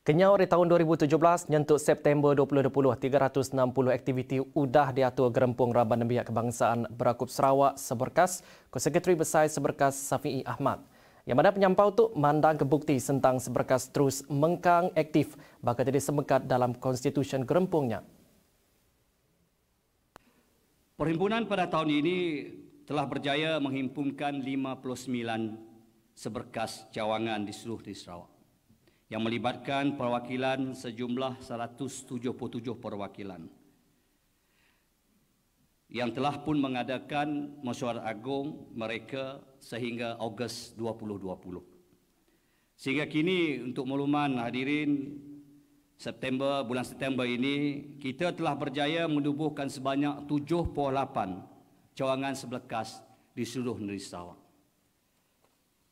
Kenyau di tahun 2017 nyentuk September 2020, 360 aktiviti sudah diatur gerempung Raban Nembiak Kebangsaan Berakup Sarawak Seberkas, sekretari Besar Seberkas Safi'i Ahmad. Yang mana penyampau tu mandang kebukti tentang Seberkas terus mengkang aktif bakal jadi semekat dalam konstitusi gerempungnya. Perhimpunan pada tahun ini telah berjaya menghimpunkan 59 seberkas cawangan di seluruh di Sarawak yang melibatkan perwakilan sejumlah 177 perwakilan yang telah pun mengadakan mesyuarat agung mereka sehingga Ogos 2020. Sehingga kini untuk maklumat hadirin September bulan September ini kita telah berjaya menubuhkan sebanyak 78 cawangan sebelekas di seluruh negeri Sarawak.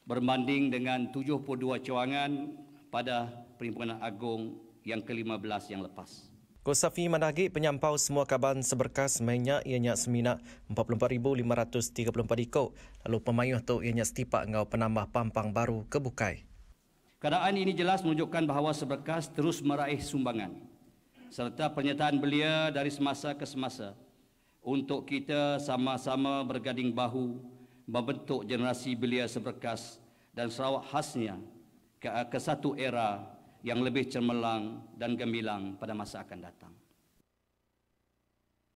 Berbanding dengan 72 cawangan pada Perhimpunan Agong yang ke-15 yang lepas. Kosafi Mandagi penyampau semua kaban seberkas mainnya ianya semina 44,534 ikut lalu pemayuh tu ianya setipak ngau penambah pampang baru ke Bukai. Keadaan ini jelas menunjukkan bahawa seberkas terus meraih sumbangan serta pernyataan belia dari semasa ke semasa untuk kita sama-sama bergading bahu membentuk generasi belia seberkas dan Sarawak khasnya ke, ke satu era yang lebih cemerlang dan gemilang pada masa akan datang.